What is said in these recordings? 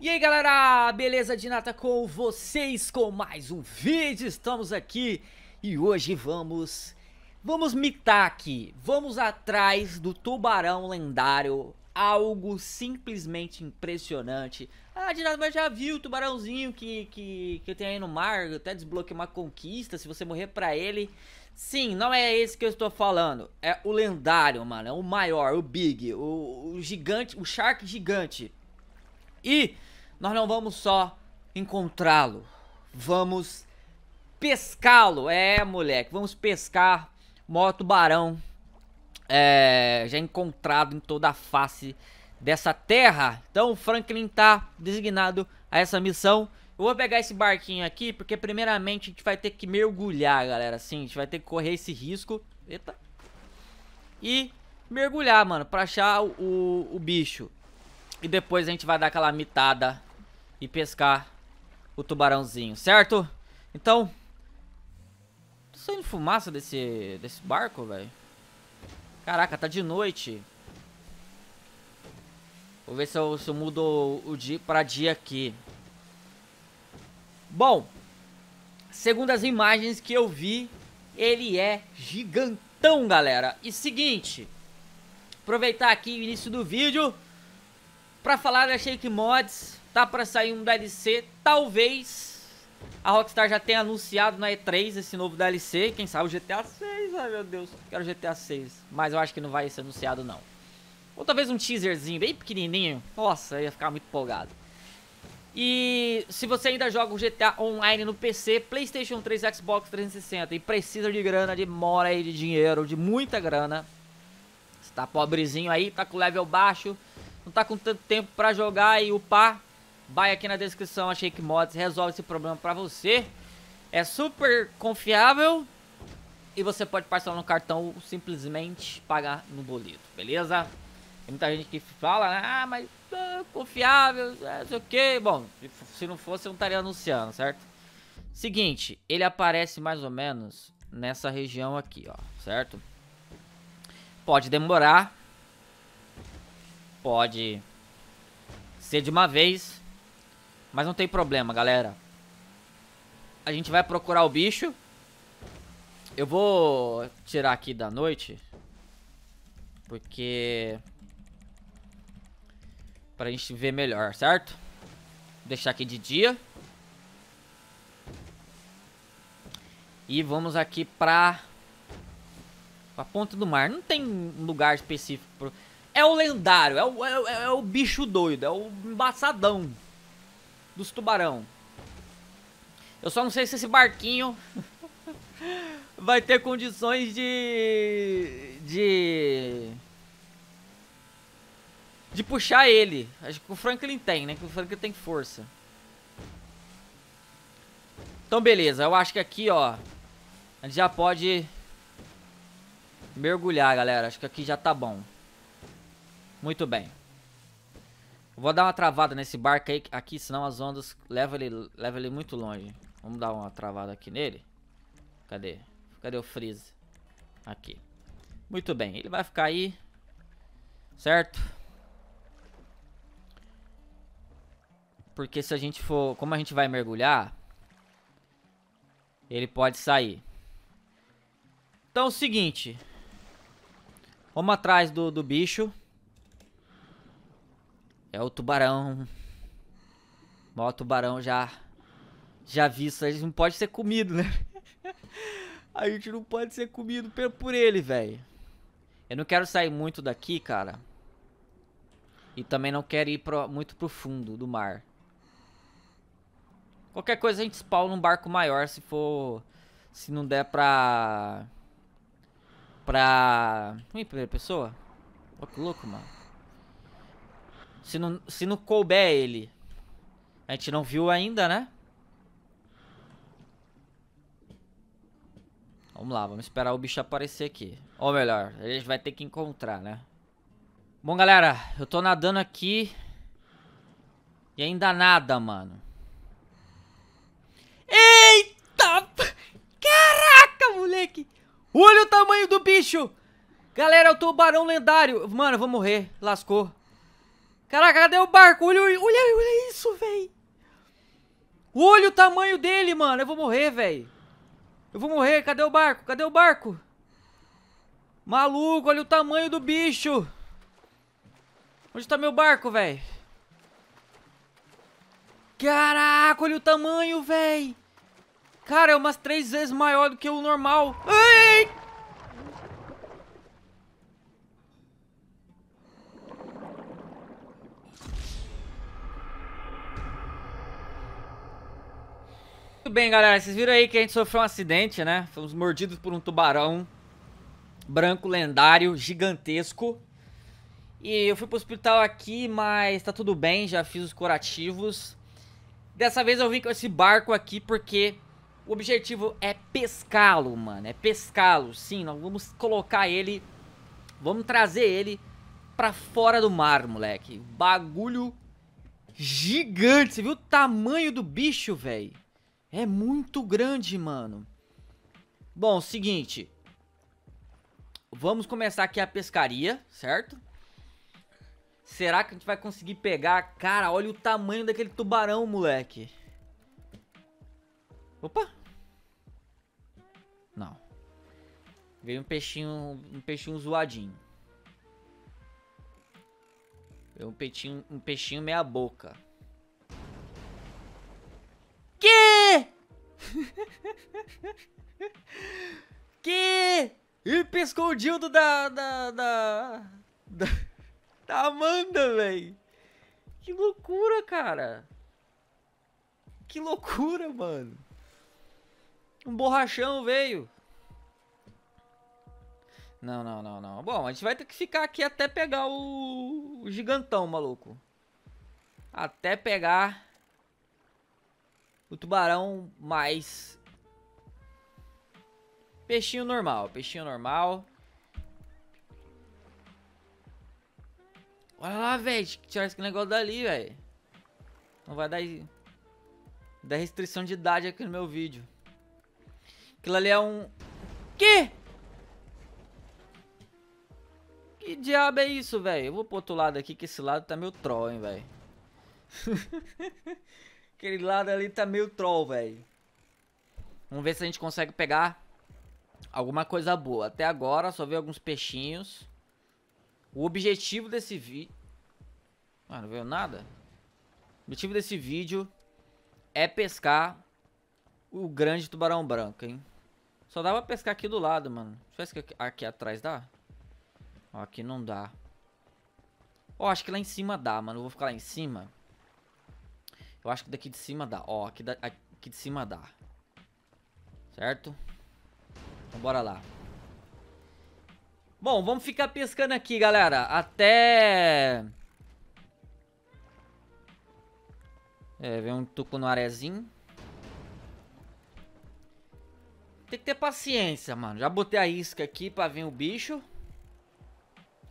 E aí galera, beleza de nata com vocês com mais um vídeo, estamos aqui e hoje vamos, vamos mitar aqui, vamos atrás do tubarão lendário, algo simplesmente impressionante. Ah, de nada, mas já viu o tubarãozinho que, que, que tem aí no mar, até desbloqueia uma conquista se você morrer pra ele. Sim, não é esse que eu estou falando, é o lendário, mano, é o maior, o big, o, o gigante, o shark gigante. E nós não vamos só encontrá-lo, vamos pescá-lo. É, moleque, vamos pescar maior tubarão é, já encontrado em toda a face dessa terra. Então, Franklin tá designado a essa missão. Eu vou pegar esse barquinho aqui, porque primeiramente a gente vai ter que mergulhar, galera. Sim, a gente vai ter que correr esse risco. Eita. E mergulhar, mano, pra achar o, o, o bicho. E depois a gente vai dar aquela mitada e pescar o tubarãozinho, certo? Então, tô saindo fumaça desse, desse barco, velho. Caraca, tá de noite. Vou ver se eu, se eu mudo o, dia para dia aqui. Bom, segundo as imagens que eu vi, ele é gigantão, galera. E seguinte, aproveitar aqui o início do vídeo para falar da Shake Mods Tá para sair um DLC, talvez. A Rockstar já tenha anunciado na E3 esse novo DLC. Quem sabe o GTA 6, ai meu Deus. Quero GTA 6. Mas eu acho que não vai ser anunciado, não. Ou talvez um teaserzinho bem pequenininho. Nossa, eu ia ficar muito empolgado. E se você ainda joga o GTA Online no PC, PlayStation 3, Xbox 360 e precisa de grana, de mora e de dinheiro, de muita grana, está pobrezinho aí, tá com level baixo, não tá com tanto tempo para jogar e upar, Vai aqui na descrição, a Shake Mods resolve esse problema pra você. É super confiável e você pode parcelar no cartão ou simplesmente pagar no boleto, beleza? Tem muita gente que fala, né, ah, mas ah, confiável, é, sei o que. Bom, se não fosse, eu não estaria anunciando, certo? Seguinte, ele aparece mais ou menos nessa região aqui, ó, certo? Pode demorar, pode ser de uma vez, mas não tem problema, galera. A gente vai procurar o bicho. Eu vou tirar aqui da noite. Porque... Pra gente ver melhor, certo? Vou deixar aqui de dia. E vamos aqui pra... Pra ponta do mar. Não tem lugar específico. Pro... É o lendário. É o, é, é o bicho doido. É o embaçadão dos tubarão. Eu só não sei se esse barquinho vai ter condições de... De... De puxar ele. Acho que o Franklin tem, né? Que o Franklin tem força. Então, beleza. Eu acho que aqui, ó... A gente já pode... Mergulhar, galera. Acho que aqui já tá bom. Muito bem. Vou dar uma travada nesse barco aí, aqui, senão as ondas levam ele, levam ele muito longe. Vamos dar uma travada aqui nele. Cadê? Cadê o freeze? Aqui. Muito bem, ele vai ficar aí. Certo? Porque se a gente for... Como a gente vai mergulhar... Ele pode sair. Então é o seguinte. Vamos atrás do, do bicho. É o tubarão. O tubarão já. Já visto. A gente não pode ser comido, né? A gente não pode ser comido por ele, velho. Eu não quero sair muito daqui, cara. E também não quero ir pro, muito pro fundo do mar. Qualquer coisa a gente spawna um barco maior se for... Se não der pra... Pra... Ih, primeira pessoa. Ó, que louco, mano. Se não, se não couber ele. A gente não viu ainda, né? Vamos lá, vamos esperar o bicho aparecer aqui. Ou melhor, a gente vai ter que encontrar, né? Bom, galera, eu tô nadando aqui. E ainda nada, mano. Eita! Caraca, moleque! Olha o tamanho do bicho! Galera, é o tubarão lendário. Mano, eu vou morrer. Lascou. Caraca, cadê o barco? Olha, olha, olha isso, velho. Olha o tamanho dele, mano. Eu vou morrer, velho. Eu vou morrer. Cadê o barco? Cadê o barco? Maluco, olha o tamanho do bicho. Onde tá meu barco, velho? Caraca, olha o tamanho, velho. Cara, é umas três vezes maior do que o normal. Ah! Muito bem, galera. Vocês viram aí que a gente sofreu um acidente, né? Fomos mordidos por um tubarão branco lendário, gigantesco. E eu fui pro hospital aqui, mas tá tudo bem, já fiz os curativos. Dessa vez eu vim com esse barco aqui porque o objetivo é pescá-lo, mano. É pescá-lo, sim. Nós vamos colocar ele, vamos trazer ele pra fora do mar, moleque. Bagulho gigante. Você viu o tamanho do bicho, velho? É muito grande, mano. Bom, seguinte. Vamos começar aqui a pescaria, certo? Será que a gente vai conseguir pegar? Cara, olha o tamanho daquele tubarão, moleque. Opa! Não. Veio um peixinho, um peixinho zoadinho. Veio um peixinho, um peixinho meia boca. que? E piscou o dildo da. da. da. da, da Amanda, velho. Que loucura, cara. Que loucura, mano. Um borrachão veio. Não, não, não, não. Bom, a gente vai ter que ficar aqui até pegar o, o gigantão, maluco. Até pegar o tubarão mais peixinho normal, peixinho normal. Olha lá, velho, tirar esse negócio dali, velho. Não vai dar da restrição de idade aqui no meu vídeo. Aquilo ali é um Que? Que diabo é isso, velho? Eu vou pro outro lado aqui, que esse lado tá meio troll, hein, velho. Aquele lado ali tá meio troll, velho. Vamos ver se a gente consegue pegar alguma coisa boa. Até agora só vi alguns peixinhos. O objetivo desse vídeo... Ah, não veio nada? O objetivo desse vídeo é pescar o grande tubarão branco, hein? Só dá pra pescar aqui do lado, mano. Deixa eu ver se aqui, atrás dá. Ó, aqui não dá. Ó, acho que lá em cima dá, mano. Eu vou ficar lá em cima. Eu acho que daqui de cima dá. Ó, aqui, da, aqui de cima dá. Certo? Então bora lá. Bom, vamos ficar pescando aqui, galera. Até... É, vem um arezinho. Tem que ter paciência, mano. Já botei a isca aqui pra vir o bicho.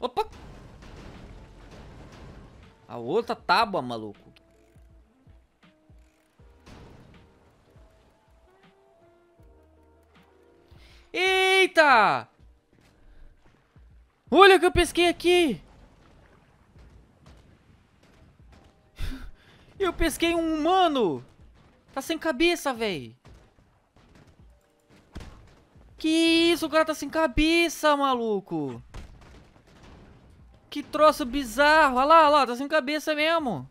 Opa! A outra tábua, maluco. Eita! Olha o que eu pesquei aqui! Eu pesquei um humano! Tá sem cabeça, véi! Que isso? O cara tá sem cabeça, maluco! Que troço bizarro! Olha lá, olha lá, tá sem cabeça mesmo!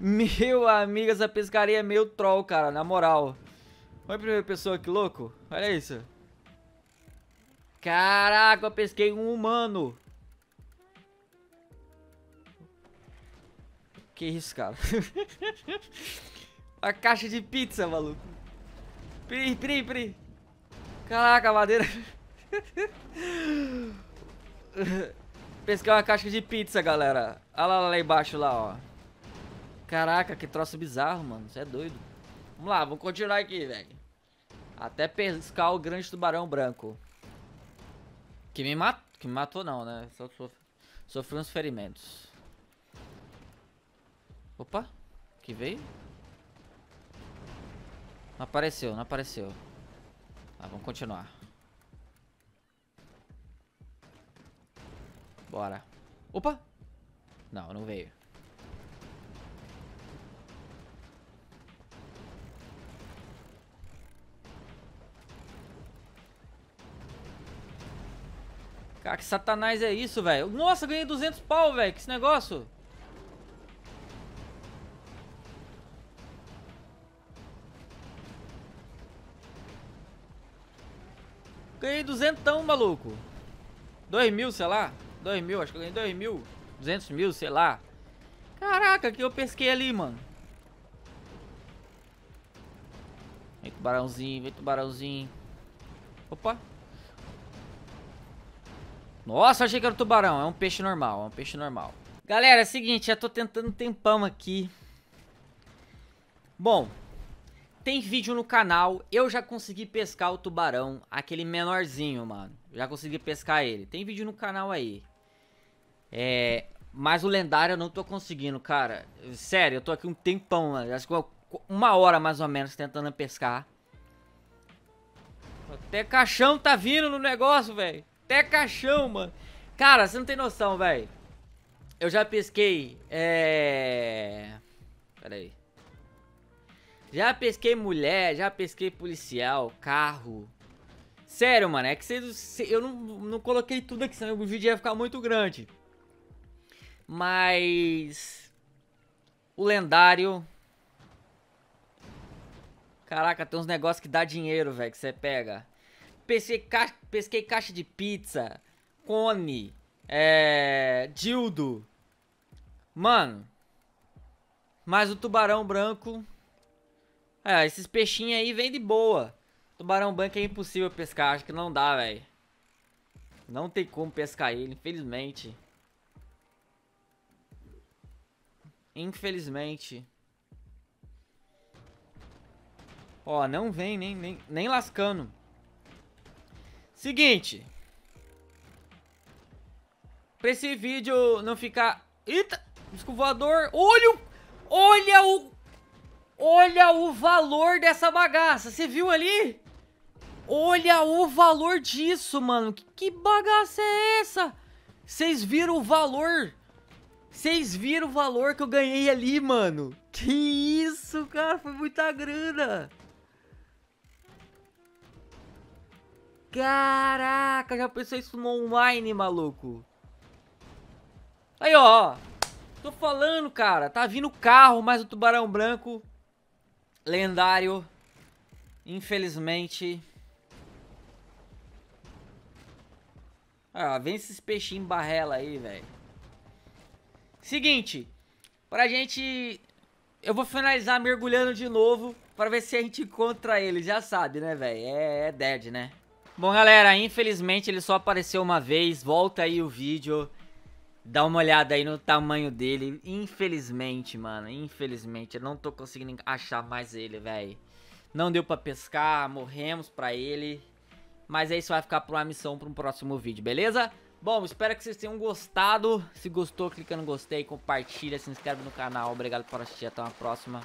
Meu amigo, essa pescaria é meio troll, cara, na moral. Olha a primeira pessoa, que louco. Olha isso. Caraca, eu pesquei um humano. Que isso, cara. a caixa de pizza, maluco. Pri, pri, pri. Caraca, madeira. Pesquei uma caixa de pizza, galera. Olha lá, lá embaixo, lá, ó. Caraca, que troço bizarro, mano. Você é doido. Vamos lá, vamos continuar aqui, velho. Até pescar o grande tubarão branco. Que me matou. Que me matou não, né? Só sof sofri uns ferimentos. Opa! Que veio? Não apareceu, não apareceu. Ah, vamos continuar. Bora. Opa! Não, não veio. Cara, que satanás é isso, velho? Nossa, ganhei 200 pau, velho. Que esse negócio. Ganhei duzentão, maluco. Dois mil, sei lá. Dois mil, acho que eu ganhei dois mil. Duzentos mil, sei lá. Caraca, que eu pesquei ali, mano. Vem tubarãozinho, vem tubarãozinho. Opa. Nossa, achei que era um tubarão. É um peixe normal, é um peixe normal. Galera, é o seguinte, já tô tentando um tempão aqui. Bom, tem vídeo no canal. Eu já consegui pescar o tubarão, aquele menorzinho, mano. Já consegui pescar ele. Tem vídeo no canal aí. É, mas o lendário eu não tô conseguindo, cara. Sério, eu tô aqui um tempão, mano. Acho que uma hora mais ou menos tentando pescar. Até caixão tá vindo no negócio, velho. Até caixão, mano. Cara, você não tem noção, velho. Eu já pesquei. É. Pera aí. Já pesquei mulher, já pesquei policial, carro. Sério, mano, é que vocês. Eu não, não coloquei tudo aqui, senão o vídeo ia ficar muito grande. Mas. O lendário. Caraca, tem uns negócios que dá dinheiro, velho, que você pega pesquei, ca... pesquei caixa de pizza, cone, é, dildo. Mano, mas o tubarão branco. É, esses peixinhos aí vêm de boa. Tubarão branco é impossível pescar, acho que não dá, velho. Não tem como pescar ele, infelizmente. Infelizmente. Ó, não vem nem, nem, nem lascando. Seguinte. Pra esse vídeo não ficar... Eita! Disco voador. Olha, olha o... Olha o valor dessa bagaça. Você viu ali? Olha o valor disso, mano. Que, que bagaça é essa? Vocês viram o valor? Vocês viram o valor que eu ganhei ali, mano? Que isso, cara. Foi muita grana. Caraca, já pensou isso no online, maluco? Aí, ó. Tô falando, cara. Tá vindo carro, mas o tubarão branco. Lendário. Infelizmente. Ah, vem esses peixinhos barrela aí, velho. Seguinte. Pra gente... Eu vou finalizar mergulhando de novo. Pra ver se a gente encontra ele. Já sabe, né, velho? É, é dead, né? Bom, galera, infelizmente ele só apareceu uma vez. Volta aí o vídeo. Dá uma olhada aí no tamanho dele. Infelizmente, mano. Infelizmente. Eu não tô conseguindo achar mais ele, velho. Não deu pra pescar. Morremos pra ele. Mas é isso. Vai ficar pra uma missão pra um próximo vídeo, beleza? Bom, espero que vocês tenham gostado. Se gostou, clica no gostei, compartilha, se inscreve no canal. Obrigado por assistir. Até uma próxima.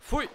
Fui!